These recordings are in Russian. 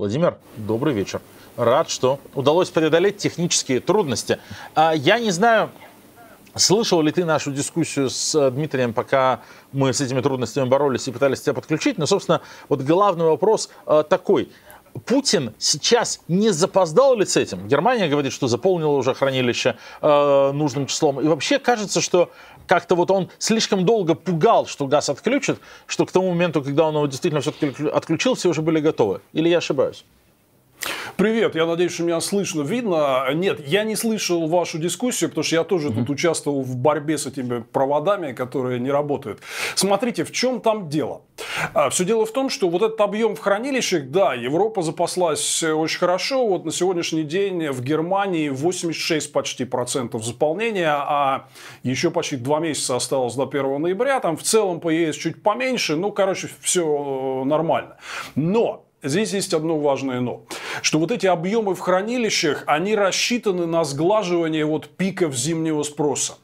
Владимир, добрый вечер. Рад, что удалось преодолеть технические трудности. А, я не знаю, слышал ли ты нашу дискуссию с э, Дмитрием, пока мы с этими трудностями боролись и пытались тебя подключить, но, собственно, вот главный вопрос э, такой – Путин сейчас не запоздал ли с этим? Германия говорит, что заполнила уже хранилище э, нужным числом. И вообще кажется, что как-то вот он слишком долго пугал, что газ отключит, что к тому моменту, когда он его действительно все-таки отключил, все уже были готовы. Или я ошибаюсь? Привет, я надеюсь, что меня слышно, видно. Нет, я не слышал вашу дискуссию, потому что я тоже mm-hmm. тут участвовал в борьбе с этими проводами, которые не работают. Смотрите, в чем там дело? А, все дело в том, что вот этот объем в хранилищах, да, Европа запаслась э, очень хорошо. Вот на сегодняшний день в Германии 86 почти процентов заполнения, а еще почти два месяца осталось до 1 ноября. Там в целом по ЕС чуть поменьше. Ну, короче, все э, нормально. Но Здесь есть одно важное но, что вот эти объемы в хранилищах, они рассчитаны на сглаживание вот пиков зимнего спроса.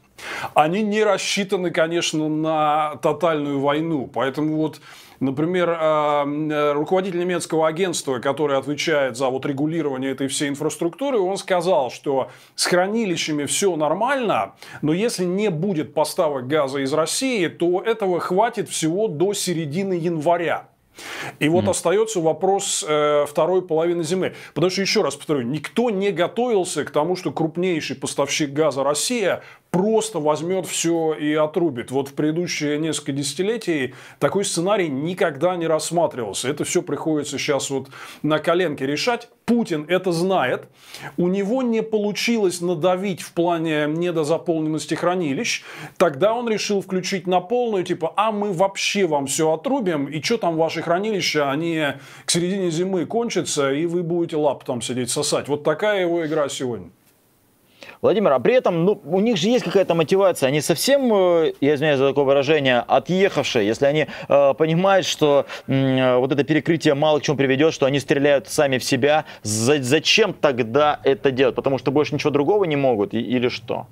Они не рассчитаны, конечно, на тотальную войну, поэтому вот Например, э, э, руководитель немецкого агентства, который отвечает за вот регулирование этой всей инфраструктуры, он сказал, что с хранилищами все нормально, но если не будет поставок газа из России, то этого хватит всего до середины января. И вот mm. остается вопрос э, второй половины зимы. Потому что, еще раз повторю, никто не готовился к тому, что крупнейший поставщик газа Россия просто возьмет все и отрубит. Вот в предыдущие несколько десятилетий такой сценарий никогда не рассматривался. Это все приходится сейчас вот на коленке решать. Путин это знает. У него не получилось надавить в плане недозаполненности хранилищ. Тогда он решил включить на полную, типа, а мы вообще вам все отрубим, и что там ваши хранилища, они к середине зимы кончатся, и вы будете лап там сидеть сосать. Вот такая его игра сегодня. Владимир, а при этом ну, у них же есть какая-то мотивация. Они совсем, э, я извиняюсь за такое выражение, отъехавшие, если они э, понимают, что э, вот это перекрытие мало к чему приведет, что они стреляют сами в себя, за, зачем тогда это делать? Потому что больше ничего другого не могут или что?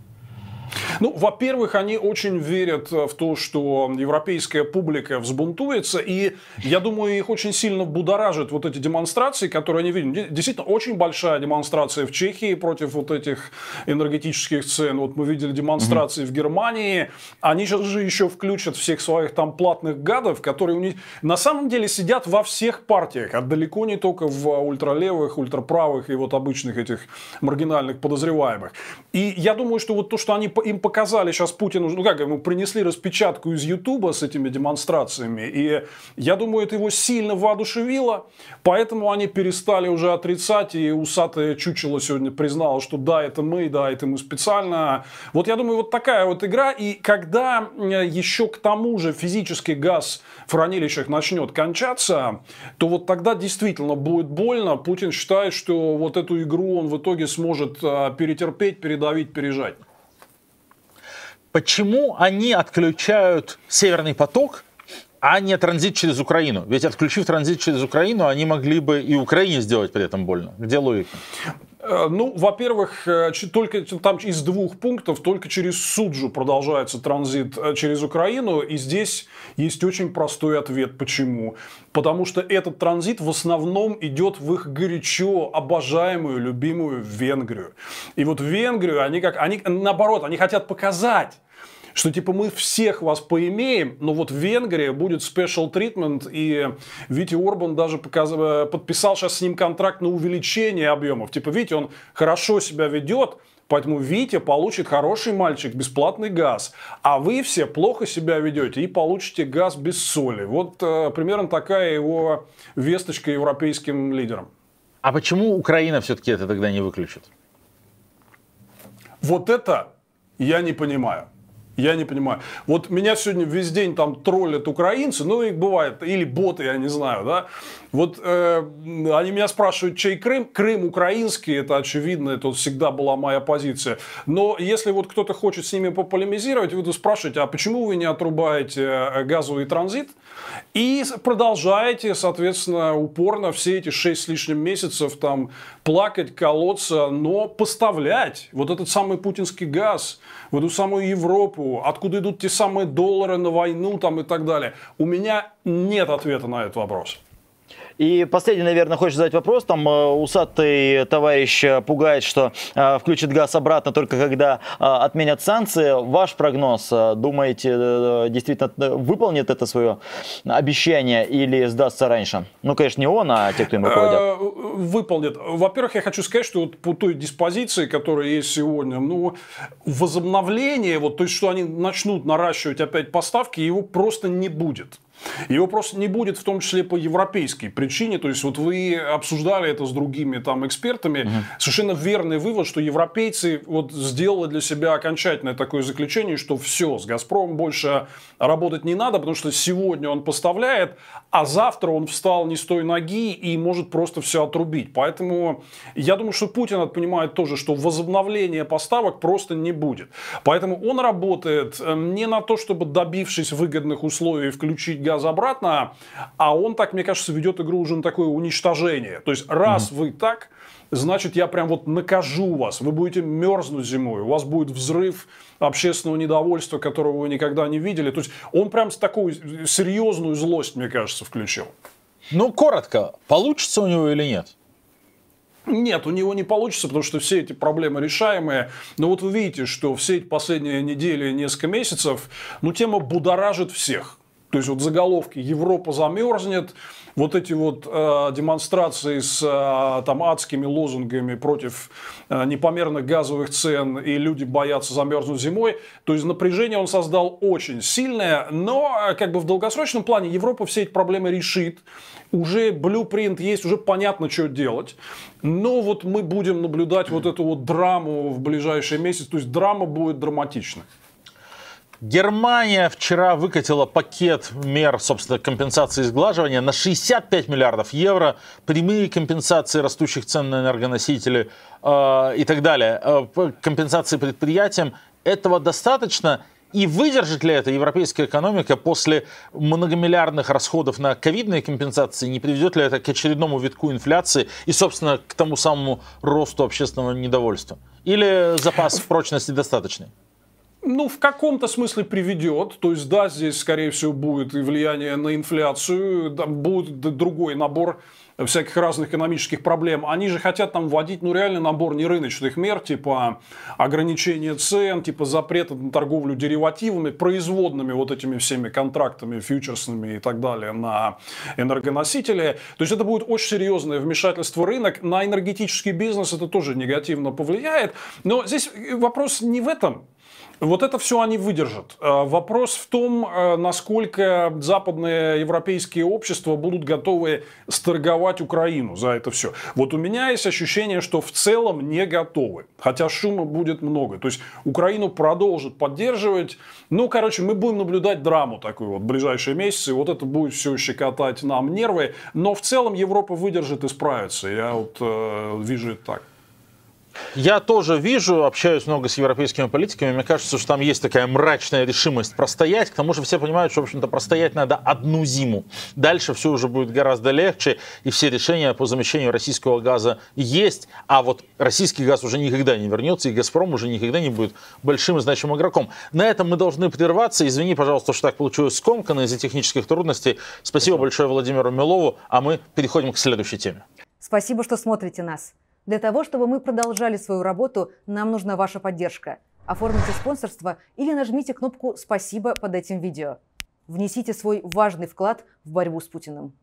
Ну, во-первых, они очень верят э, в то, что европейская публика взбунтуется, и я думаю, их очень сильно будоражит вот эти демонстрации, которые они видят. Действительно, очень большая демонстрация в Чехии против вот этих энергетических цен. Вот мы видели демонстрации угу. в Германии. Они сейчас же еще включат всех своих там платных гадов, которые у них на самом деле сидят во всех партиях, а далеко не только в ультралевых, ультраправых и вот обычных этих маргинальных подозреваемых. И я думаю, что вот то, что они им показали сейчас Путину, ну как, ему принесли распечатку из Ютуба с этими демонстрациями, и я думаю, это его сильно воодушевило, поэтому они перестали уже отрицать, и усатая чучело сегодня признала, что да, это мы, да, это мы специально. Вот я думаю, вот такая вот игра, и когда э, еще к тому же физический газ в хранилищах начнет кончаться, то вот тогда действительно будет больно. Путин считает, что вот эту игру он в итоге сможет э, перетерпеть, передавить, пережать почему они отключают Северный поток, а не транзит через Украину. Ведь отключив транзит через Украину, они могли бы и Украине сделать при этом больно. Где логика? Э, ну, во-первых, э, только там из двух пунктов только через Суджу продолжается транзит э, через Украину, и здесь есть очень простой ответ, почему. Потому что этот транзит в основном идет в их горячо обожаемую, любимую Венгрию. И вот Венгрию они как они наоборот, они хотят показать, что типа мы всех вас поимеем, но вот в Венгрии будет special treatment, и Витя Орбан даже показ... подписал сейчас с ним контракт на увеличение объемов. Типа, видите, он хорошо себя ведет, Поэтому Витя получит хороший мальчик, бесплатный газ. А вы все плохо себя ведете и получите газ без соли. Вот э, примерно такая его весточка европейским лидерам. А почему Украина все-таки это тогда не выключит? Вот это я не понимаю. Я не понимаю. Вот меня сегодня весь день там троллят украинцы, ну, их бывает, или боты, я не знаю, да. Вот э, они меня спрашивают, чей Крым? Крым украинский, это очевидно, это всегда была моя позиция. Но если вот кто-то хочет с ними пополемизировать, вы спрашиваете, а почему вы не отрубаете э, газовый транзит? И продолжаете, соответственно, упорно все эти шесть с лишним месяцев там плакать, колоться, но поставлять вот этот самый путинский газ в эту самую Европу, откуда идут те самые доллары на войну там и так далее. У меня нет ответа на этот вопрос. И последний, наверное, хочешь задать вопрос. Там э, усатый товарищ э, пугает, что э, включит газ обратно только когда отменят санкции. Ваш прогноз, думаете, действительно выполнит это свое обещание или сдастся раньше? Ну, конечно, не он, а те, кто им руководят выполнит. Во-первых, я хочу сказать, что вот по той диспозиции, которая есть сегодня, ну, возобновление, вот, то есть, что они начнут наращивать опять поставки, его просто не будет. Его просто не будет, в том числе по европейской причине. То есть, вот вы обсуждали это с другими там экспертами. Угу. Совершенно верный вывод, что европейцы вот сделали для себя окончательное такое заключение, что все, с «Газпромом» больше работать не надо, потому что сегодня он поставляет, а завтра он встал не с той ноги и может просто все отрубить. Поэтому я думаю, что Путин понимает тоже, что возобновления поставок просто не будет. Поэтому он работает э, не на то, чтобы добившись выгодных условий включить газ обратно, а он так, мне кажется, ведет игру уже на такое уничтожение. То есть раз mm-hmm. вы так, значит, я прям вот накажу вас, вы будете мерзнуть зимой, у вас будет взрыв общественного недовольства, которого вы никогда не видели. То есть он прям с такую серьезную злость, мне кажется, включил. Ну, коротко, получится у него или нет? Нет, у него не получится, потому что все эти проблемы решаемые. Но вот вы видите, что все эти последние недели, несколько месяцев, ну, тема будоражит всех. То есть вот заголовки «Европа замерзнет», вот эти вот э, демонстрации с э, там адскими лозунгами против э, непомерных газовых цен и люди боятся замерзнуть зимой. То есть напряжение он создал очень сильное, но э, как бы в долгосрочном плане Европа все эти проблемы решит. Уже блюпринт есть, уже понятно, что делать. Но вот мы будем наблюдать вот эту вот драму в ближайшие месяцы. То есть драма будет драматичной. Германия вчера выкатила пакет мер, собственно, компенсации и сглаживания на 65 миллиардов евро, прямые компенсации растущих цен на энергоносители э, и так далее, э, компенсации предприятиям. Этого достаточно? И выдержит ли это европейская экономика после многомиллиардных расходов на ковидные компенсации? Не приведет ли это к очередному витку инфляции и, собственно, к тому самому росту общественного недовольства? Или запас прочности достаточный? ну, в каком-то смысле приведет. То есть, да, здесь, скорее всего, будет и влияние на инфляцию, там будет другой набор всяких разных экономических проблем. Они же хотят там вводить, ну, реально набор нерыночных мер, типа ограничения цен, типа запрета на торговлю деривативами, производными вот этими всеми контрактами фьючерсными и так далее на энергоносители. То есть это будет очень серьезное вмешательство рынок. На энергетический бизнес это тоже негативно повлияет. Но здесь вопрос не в этом. Вот это все они выдержат. Э, вопрос в том, э, насколько западные европейские общества будут готовы сторговать Украину за это все. Вот у меня есть ощущение, что в целом не готовы. Хотя шума будет много. То есть Украину продолжат поддерживать. Ну, короче, мы будем наблюдать драму такую вот в ближайшие месяцы. Вот это будет все щекотать нам нервы. Но в целом Европа выдержит и справится. Я вот э, вижу это так. Я тоже вижу, общаюсь много с европейскими политиками, мне кажется, что там есть такая мрачная решимость простоять, к тому же все понимают, что, в общем-то, простоять надо одну зиму. Дальше все уже будет гораздо легче, и все решения по замещению российского газа есть, а вот российский газ уже никогда не вернется, и «Газпром» уже никогда не будет большим и значимым игроком. На этом мы должны прерваться. Извини, пожалуйста, что так получилось скомканно из-за технических трудностей. Спасибо, Спасибо. большое Владимиру Милову, а мы переходим к следующей теме. Спасибо, что смотрите нас. Для того, чтобы мы продолжали свою работу, нам нужна ваша поддержка. Оформите спонсорство или нажмите кнопку «Спасибо» под этим видео. Внесите свой важный вклад в борьбу с Путиным.